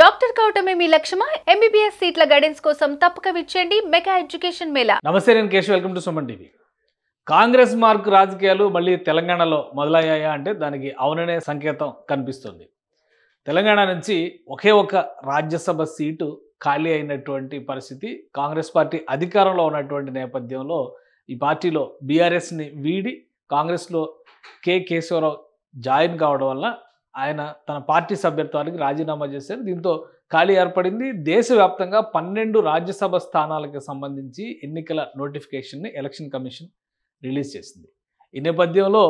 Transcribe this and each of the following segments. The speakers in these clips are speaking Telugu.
డాక్టర్ కావటమే మీ లక్ష్యమా ఎంబీబీఎస్ సీట్ల గైడెన్స్ కోసం తప్పక విచ్చేయండి మెగా ఎడ్యుకేషన్ మేళా నమస్తే నేను Kesh welcome to Suman TV Congress mark రాజకీయాలు మళ్ళీ తెలంగాణలో మొదలయ్యాయా అంటే దానికి అవుననే సంకేతం కనిపిస్తుంది తెలంగాణ నుంచి ఒకే ఒక రాజ్యసభ సీటు ఖాళీ అయినటువంటి పరిస్థితి కాంగ్రెస్ పార్టీ అధికారంలో ఉన్నటువంటి నేపథ్యంలో ఈ పార్టీలో బీఆర్ఎస్ని వీడి కాంగ్రెస్లో కె కేశవరావు జాయిన్ కావడం వల్ల ఆయన తన పార్టీ సభ్యత్వానికి రాజీనామా చేశారు దీంతో ఖాళీ ఏర్పడింది దేశవ్యాప్తంగా పన్నెండు రాజ్యసభ స్థానాలకు సంబంధించి ఎన్నికల నోటిఫికేషన్ని ఎలక్షన్ కమిషన్ రిలీజ్ చేసింది ఈ నేపథ్యంలో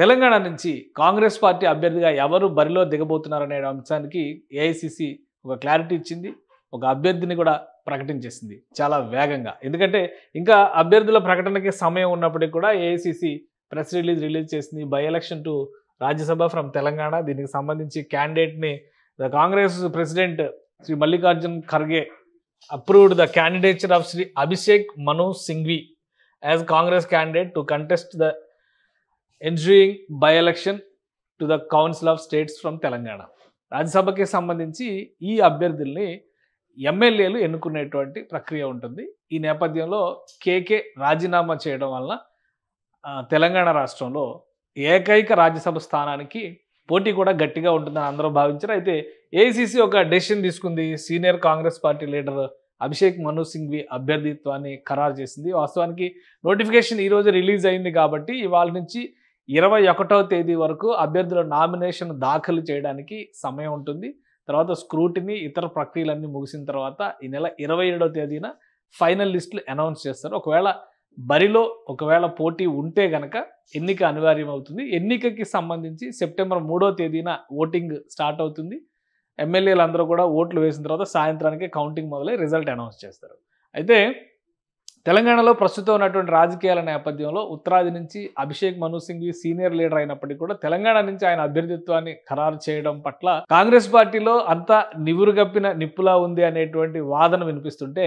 తెలంగాణ నుంచి కాంగ్రెస్ పార్టీ అభ్యర్థిగా ఎవరు బరిలో దిగబోతున్నారనే అంశానికి ఏఐసిసి ఒక క్లారిటీ ఇచ్చింది ఒక అభ్యర్థిని కూడా ప్రకటించేసింది చాలా వేగంగా ఎందుకంటే ఇంకా అభ్యర్థుల ప్రకటనకి సమయం ఉన్నప్పటికీ కూడా ఏఐసిసి ప్రెస్ రిలీజ్ రిలీజ్ చేసింది by election to Rajya Sabha from Telangana దీనికి సంబంధించి క్యాండిడేట్ని the Congress president Shri Mallikarjun Kharge approved the candidature of Shri Abhishek Manu Singhvi as Congress candidate to contest the ensuing by election to the council of states from Telangana రాజ్యసభకి సంబంధించి ఈ అభ్యర్థుల్ని ఎమ్మెల్యేలు ఎన్నుకునేటువంటి ప్రక్రియ ఉంటుంది ఈ నేపథ్యంలో కేకే రాజీనామా చేయడం వల్ల తెలంగాణ రాష్ట్రంలో ఏకైక రాజ్యసభ స్థానానికి పోటీ కూడా గట్టిగా ఉంటుందని అందరూ భావించారు అయితే ఏఐసిసి ఒక డెసిషన్ తీసుకుంది senior Congress party leader Abhishek Manu Singhvi అభ్యర్థిత్వాన్ని ఖరారు చేసింది వాస్తవానికి నోటిఫికేషన్ ఈరోజు రిలీజ్ అయింది కాబట్టి ఇవాళ నుంచి ఇరవై ఒకటవ తేదీ వరకు అభ్యర్థుల నామినేషన్ దాఖలు చేయడానికి సమయం ఉంటుంది తర్వాత స్క్రూటిని ఇతర ప్రక్రియలన్నీ ముగిసిన తర్వాత ఈ నెల ఇరవై ఏడవ తేదీన ఫైనల్ లిస్టులు అనౌన్స్ చేస్తారు ఒకవేళ బరిలో ఒకవేళ పోటీ ఉంటే గనక ఎన్నిక అనివార్యం అవుతుంది ఎన్నికకి సంబంధించి సెప్టెంబర్ మూడో తేదీన ఓటింగ్ స్టార్ట్ అవుతుంది ఎమ్మెల్యేలు అందరూ కూడా ఓట్లు వేసిన తర్వాత సాయంత్రానికి కౌంటింగ్ మొదలై రిజల్ట్ అనౌన్స్ చేస్తారు అయితే తెలంగాణలో ప్రస్తుతం ఉన్నటువంటి రాజకీయాల నేపథ్యంలో ఉత్తరాది నుంచి అభిషేక్ మను సింఘ్వి సీనియర్ లీడర్ అయినప్పటికీ కూడా తెలంగాణ నుంచి ఆయన అభ్యర్థిత్వాన్ని ఖరారు చేయడం పట్ల కాంగ్రెస్ పార్టీలో అంత నివురుగప్పిన నిప్పులా ఉంది అనేటువంటి వాదన వినిపిస్తుంటే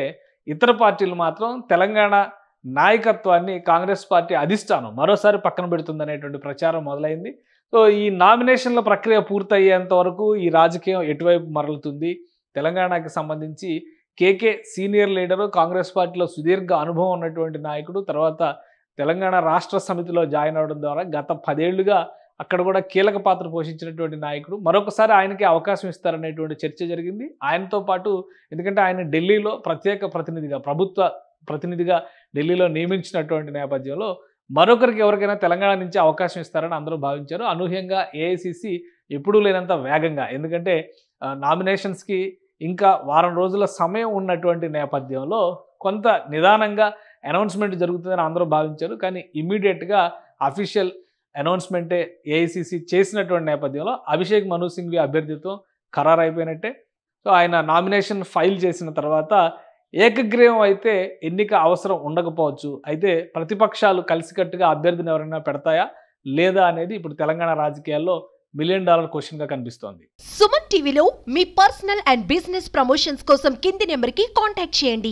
ఇతర పార్టీలు మాత్రం తెలంగాణ నాయకత్వాన్ని కాంగ్రెస్ పార్టీ అధిష్టానం మరోసారి పక్కన పెడుతుందనేటువంటి ప్రచారం మొదలైంది సో ఈ నామినేషన్ల ప్రక్రియ పూర్తయ్యేంత వరకు ఈ రాజకీయం ఎటువైపు మరలుతుంది తెలంగాణకి సంబంధించి కేకే సీనియర్ లీడరు కాంగ్రెస్ పార్టీలో సుదీర్ఘ అనుభవం ఉన్నటువంటి నాయకుడు తర్వాత తెలంగాణ రాష్ట్ర సమితిలో జాయిన్ అవడం ద్వారా గత పదేళ్లుగా అక్కడ కూడా కీలక పాత్ర పోషించినటువంటి నాయకుడు మరొకసారి ఆయనకి అవకాశం ఇస్తారనేటువంటి చర్చ జరిగింది ఆయనతో పాటు ఎందుకంటే ఆయన ఢిల్లీలో ప్రత్యేక ప్రతినిధిగా ప్రభుత్వ ప్రతినిధిగా ఢిల్లీలో నియమించినటువంటి నేపథ్యంలో మరొకరికి ఎవరికైనా తెలంగాణ నుంచి అవకాశం ఇస్తారని అందరూ భావించారు అనూహ్యంగా ఏఐసిసి ఎప్పుడూ లేనంత వేగంగా ఎందుకంటే నామినేషన్స్కి ఇంకా వారం రోజుల సమయం ఉన్నటువంటి నేపథ్యంలో కొంత నిదానంగా అనౌన్స్మెంట్ జరుగుతుందని అందరూ భావించారు కానీ ఇమీడియట్గా అఫీషియల్ అనౌన్స్మెంటే ఏఐసిసి చేసినటువంటి నేపథ్యంలో అభిషేక్ మను సింఘ్వి ఖరారు ఖరారైపోయినట్టే సో ఆయన నామినేషన్ ఫైల్ చేసిన తర్వాత ఏకగ్రీవం అయితే ఎన్నిక అవసరం ఉండకపోవచ్చు అయితే ప్రతిపక్షాలు కలిసికట్టుగా అభ్యర్థిని ఎవరైనా పెడతాయా లేదా అనేది ఇప్పుడు తెలంగాణ రాజకీయాల్లో మిలియన్ డాలర్ క్వశ్చన్ గా కనిపిస్తోంది సుమన్ టీవీలో మీ పర్సనల్ అండ్ బిజినెస్ ప్రమోషన్స్ కోసం కింది నెంబర్ కి కాంటాక్ట్ చేయండి